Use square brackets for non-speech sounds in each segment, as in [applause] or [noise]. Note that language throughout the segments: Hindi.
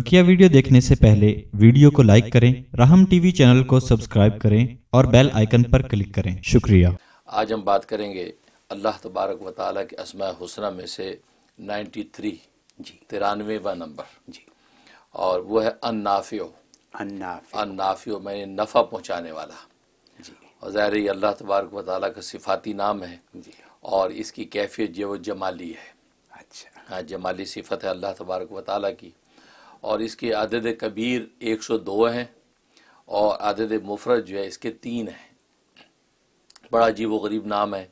बकिया वीडियो देखने से पहले वीडियो को लाइक करें राहम टीवी चैनल को सब्सक्राइब करें और बेल आइकन पर क्लिक करें शुक्रिया आज हम बात करेंगे अल्लाह तबारक व के असमा हुसना में से 93 जी व नंबर जी और वो है अन्नाफियो अन्नाफियो मैंने नफ़ा पहुँचाने वाला जी और ज़ाहिर ही अल्लाह तबारक व का सिफाती नाम है जी और इसकी कैफियत जो जमाली है अच्छा हाँ जमाली सिफत है अल्लाह तबारक व की और इसके आदद कबीर एक सौ दो हैं और आदद मुफरत जो है इसके तीन हैं बड़ा अजीब गरीब नाम है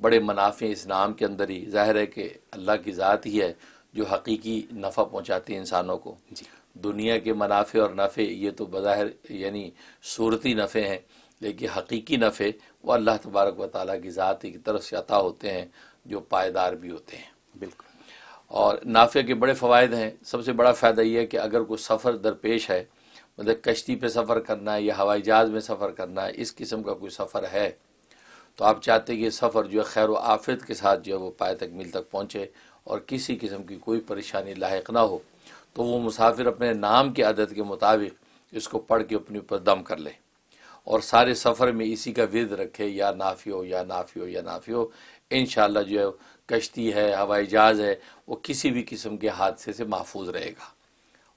बड़े मुनाफे इस नाम के अंदर ही जाहिर है कि अल्लाह की ज़ात ही है जो हकीकी नफ़ा पहुँचाती है इंसानों को दुनिया के मुनाफे और नफ़े ये तो बज़ाहिर यानी सूरती नफ़े हैं लेकिन हकीकी नफ़े वो अल्लाह तबारक व ताली की ज़ात की तरफ से अता होते हैं जो पायदार भी होते हैं बिल्कुल और नाफे के बड़े फ़वाद हैं सबसे बड़ा फ़ायदा ये है कि अगर कोई सफ़र दरपेश है मतलब कश्ती पे सफ़र करना है या हवाई जहाज़ में सफ़र करना है इस किस्म का कोई सफ़र है तो आप चाहते कि सफ़र जो है खैर आफत के साथ जो है वो पाए तक मिल तक पहुँचे और किसी किस्म की कोई परेशानी लाक ना हो तो वो मुसाफिर अपने नाम की आदत के मुताबिक इसको पढ़ के अपने ऊपर दम कर ले और सारे सफ़र में इसी का विद रखे या नाफी हो या नाफी हो या नाफी हो इन जो है कश्ती है हवाई जहाज़ है वो किसी भी किस्म के हादसे से महफूज रहेगा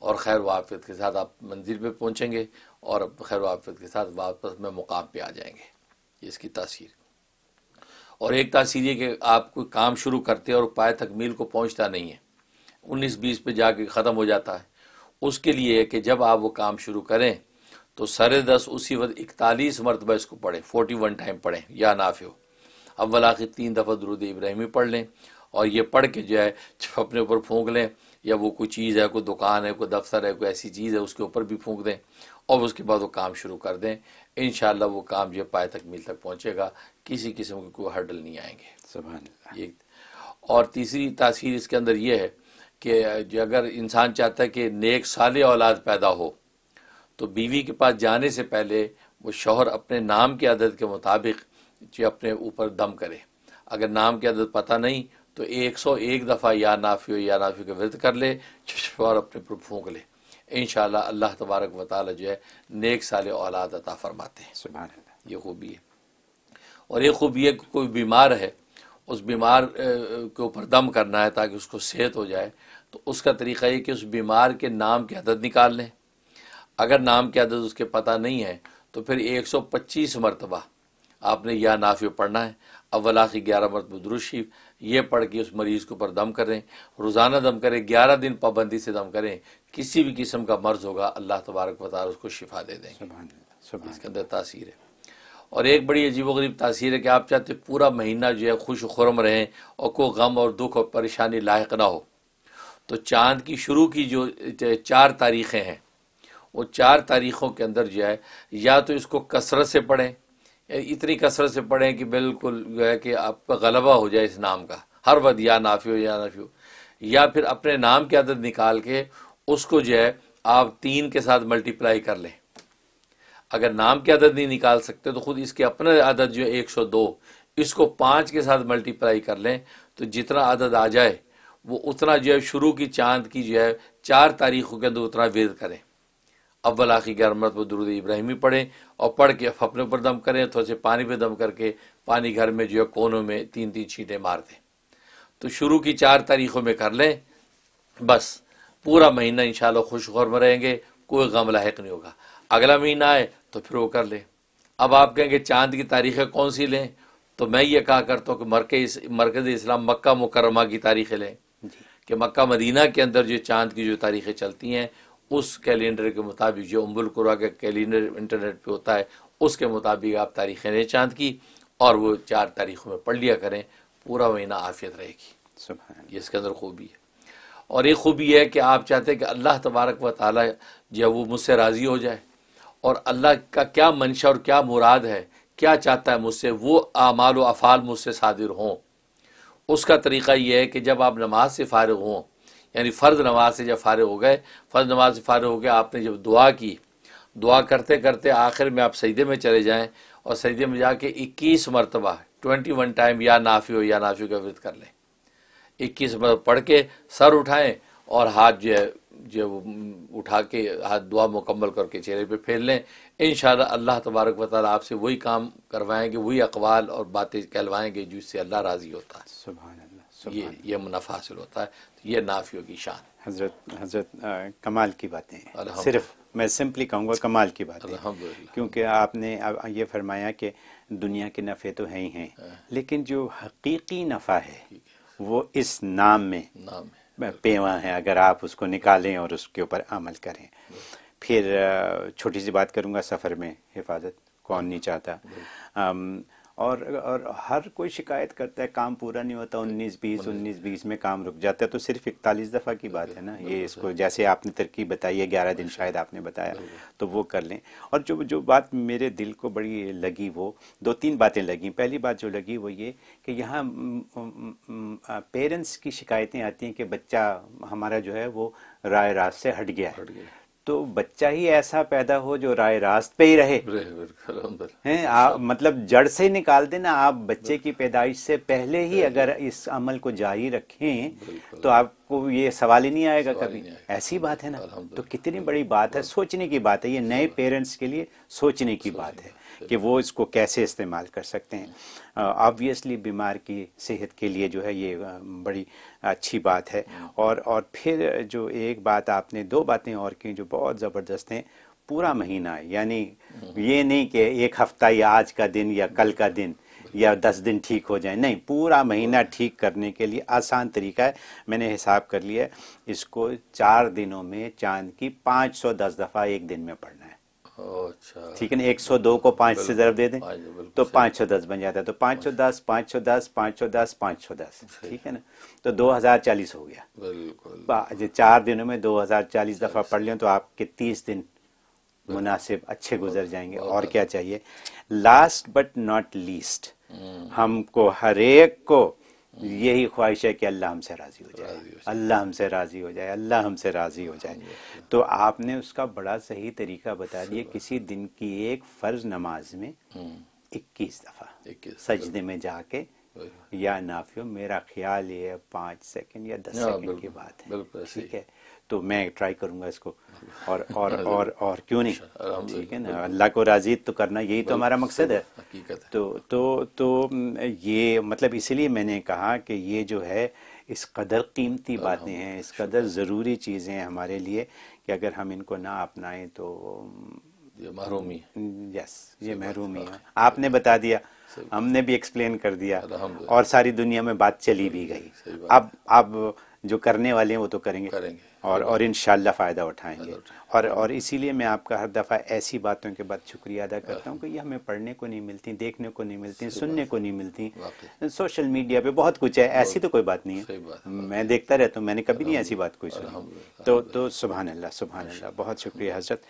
और खैर वाफियत के साथ आप मंजिल पर पहुँचेंगे और खैर वाफियत के साथ वापस में मुकाम पे आ जाएंगे इसकी तासीर और एक तासीर ये कि आप कोई काम शुरू करते हैं और पाए तकमील को पहुँचता नहीं है उन्नीस बीस पे जाके ख़त्म हो जाता है उसके लिए है कि जब आप वो काम शुरू करें तो सर दस उसी वक्त इकतालीस मरतबा इसको पढ़ें फोर्टी वन टाइम पढ़ें या नाफे हो अव्वल आखिर तीन दफ़ा दरुद इब्राहिमी पढ़ लें और ये पढ़ के जो है अपने ऊपर फूंक लें या वो कोई चीज़ है कोई दुकान है कोई दफ्तर है कोई ऐसी चीज़ है उसके ऊपर भी फूंक दें और उसके बाद वो काम शुरू कर दें इन वो काम जो है पाए तक मील तक पहुँचेगा किसी किस्म के कोई हर्डल नहीं आएंगे सुबह और तीसरी तासीर इसके अंदर ये है कि अगर इंसान चाहता है कि नेक साल औलाद पैदा हो तो बीवी के पास जाने से पहले वो शोहर अपने नाम की आदत के मुताबिक जो अपने ऊपर दम करे अगर नाम की आदत पता नहीं तो 101 दफ़ा या नाफियो या नाफियो के व्रत कर ले और अपने ऊपर फूक ले इन अल्लाह तबारक वाल जो है नेक साल औलाद अता फरमाते हैं ये खूबी है और ये खूबी है कि कोई बीमार है उस बीमार के ऊपर दम करना है ताकि उसको सेहत हो जाए तो उसका तरीका ये कि उस बीमार के नाम की आदत निकाल लें अगर नाम की आदत उसके पता नहीं है तो फिर 125 मरतबा आपने या नाफियो पढ़ना है अव्वल आखिर ग्यारह मरत दुरुशीफ ये पढ़ के उस मरीज़ के ऊपर दम करें रोज़ाना दम करें ग्यारह दिन पाबंदी से दम करें किसी भी किस्म का मर्ज़ होगा अल्लाह तबारक वाल उसको शिफा दे दें इसके अंदर तासीर है और एक बड़ी अजीब गरीब तासीर है कि आप चाहते पूरा महीना जो है खुश खुरम रहें और को गम और दुख और परेशानी लायक ना हो तो चांद की शुरू की जो चार तारीखें हैं वो चार तारीखों के अंदर जो है या तो इसको कसरत से पढ़ें इतनी कसरत से पढ़ें कि बिल्कुल जो है कि आपका गलबा हो जाए इस नाम का हर वक्त या नाफी हो या नाफी हो या फिर अपने नाम की आदत निकाल के उसको जो है आप तीन के साथ मल्टीप्लाई कर लें अगर नाम की आदत नहीं निकाल सकते तो खुद इसके अपने आदत जो है एक सौ दो इसको पाँच के साथ मल्टीप्लाई कर लें तो जितना आदत आ जाए वो उतना जो है शुरू की चांद की जो है चार तारीखों के अंदर उतना वेद करें अव्वल आखिर मरत पर दरूद इब्राहिमी पढ़ें और पढ़ के अपने पर दम करें थोड़े से पानी पर दम करके पानी घर में जो है कोनों में तीन तीन छींटें मार दें तो शुरू की चार तारीखों में कर लें बस पूरा महीना इन खुश गौर में रहेंगे कोई गम लाक नहीं होगा अगला महीना आए तो फिर वो कर लें अब आप कहेंगे चांद की तारीखें कौन सी लें तो मैं ये कहा करता हूँ कि मरकज मरकज़ इस्लाम मक्का मुकरमा की तारीखें लें कि मक्का मदीना के अंदर जो चांद की जो तारीखें चलती हैं उस कैलेंडर के मुताबिक जो अम्बुल कुरा का कैलेंडर इंटरनेट पे होता है उसके मुताबिक आप तारीखें चांद की और वो चार तारीखों में पढ़ लिया करें पूरा महीना आफियत रहेगी ये इसके अंदर खूबी है और एक खूबी है कि आप चाहते हैं कि अल्लाह तबारक व ताली जब वो मुझसे राज़ी हो जाए और अल्लाह का क्या मंशा और क्या मुराद है क्या चाहता है मुझसे वो आमाल अफ़ाल मुझसे शादिर हों उसका तरीका यह है कि जब आप नमाज से फ़ारग हों यानी फ़र्ज़ नमाज से जब फारे हो गए फ़र्ज़ नमाज से फारे हो गए आपने जब दुआ की दुआ करते करते आखिर में आप सईदे में चले जाएँ और सईदे में जाके इक्कीस मरतबा ट्वेंटी वन टाइम या नाफी हो या नाफी का विरत कर लें इक्कीस मरत पढ़ के सर उठाएँ और हाथ जो है जो उठा के हाथ दुआ मुकम्मल करके चेहरे पर फेर लें इन अल्लाह तबारक वाली आपसे वही काम करवाएँगे वही अकवाल और बातें कहलवाएँगे जिससे अल्लाह राज़ी होता है ये ये मुनाफा हासिल होता है तो ये नाफियों की शान हजरत हजरत कमाल की बातें सिर्फ मैं सिंपली कहूँगा कमाल की बात क्योंकि आपने ये फरमाया कि दुनिया के नफ़े तो हैं ही हैं हाँ। लेकिन जो हकीकी नफ़ा है वो इस नाम में नाम है पेवा है अगर आप उसको निकालें और उसके ऊपर अमल करें फिर छोटी सी बात करूँगा सफ़र में हिफाजत कौन नहीं चाहता और और हर कोई शिकायत करता है काम पूरा नहीं होता उन्नीस बीस उन्नीस बीस में काम रुक जाता है तो सिर्फ इकतालीस दफ़ा की बात है ना ये इसको जैसे आपने तरकीब बताई है ग्यारह दिन शायद आपने बताया तो वो कर लें और जो जो बात मेरे दिल को बड़ी लगी वो दो तीन बातें लगी पहली बात जो लगी वो ये कि यहाँ पेरेंट्स की शिकायतें आती हैं कि बच्चा हमारा जो है वो राय रास्त से हट गया है तो बच्चा ही ऐसा पैदा हो जो राय रास्त पे ही रहे हैं आप मतलब जड़ से निकाल देना आप बच्चे की पैदाइश से पहले ही अगर इस अमल को जारी रखें तो आपको ये सवाल ही नहीं आएगा कभी नहीं आएगा। ऐसी बात है ना तो कितनी बड़ी बात है सोचने की बात है ये नए पेरेंट्स के लिए सोचने की बात है कि वो इसको कैसे इस्तेमाल कर सकते हैं ऑब्वियसली बीमार की सेहत के लिए जो है ये बड़ी अच्छी बात है और और फिर जो एक बात आपने दो बातें और की जो बहुत ज़बरदस्त हैं पूरा महीना यानी ये नहीं कि एक हफ्ता या आज का दिन या कल का दिन या दस दिन ठीक हो जाए नहीं पूरा महीना ठीक करने के लिए आसान तरीका है मैंने हिसाब कर लिया इसको चार दिनों में चांद की पाँच सौ दस दफ़ा एक दिन में पढ़ना है अच्छा। ठीक है ना एक सौ दो को पांच से जरूर दे दें तो पाँच सौ दस बन जाता है तो पाँच सौ दस पांच सौ दस पाँच सौ दस पाँच सौ दस अच्छा। ठीक है ना तो दो हज़ार चालीस हो गया बिल्कुल चार दिनों में दो हज़ार चालीस दफ़ा अच्छा। पढ़ लें तो आपके तीस दिन मुनासिब अच्छे गुजर जाएंगे और क्या चाहिए लास्ट बट नॉट लीस्ट हमको हर एक को यही ख्वाहिश है कि अल्लाह हमसे राज़ी हो जाए अल्लाह हमसे राज़ी हो जाए अल्लाह हमसे राज़ी हो जाए तो आपने उसका बड़ा सही तरीका बता दिया किसी दिन की एक फ़र्ज नमाज में हम्म। इक्कीस दफ़ा सजदे में जाके या नाफियो मेरा ख्याल ये पांच सेकंड या दस हाँ, सेकंड की बात है ठीक है तो मैं ट्राई करूंगा इसको और [laughs] और और और क्यों नहीं अच्छा, ठीक है ना अल्लाह को राजी तो करना यही तो हमारा मकसद है तो तो तो ये मतलब इसलिए मैंने कहा कि ये जो है इस कदर कीमती बातें हैं इस कदर ज़रूरी चीज़ें हमारे लिए कि अगर हम इनको ना अपनाएं तो महरूमी यस ये महरूमी है आपने बता दिया हमने भी एक्सप्लेन कर दिया और सारी दुनिया में बात चली भी गई अब अब जो करने वाले हैं वो तो करेंगे करेंगे और और इन फ़ायदा उठाएंगे और और इसीलिए मैं आपका हर दफ़ा ऐसी बातों के बाद शुक्रिया अदा करता हूँ कि ये हमें पढ़ने को नहीं मिलती देखने को नहीं मिलती सुनने को नहीं मिलती सोशल मीडिया पे बहुत कुछ है ऐसी तो कोई बात नहीं है मैं देखता रहता हूँ मैंने कभी नहीं ऐसी बात कोई सुनी तो तो सुबह अल्लाह सुबह अल्लाह बहुत शुक्रिया हजरत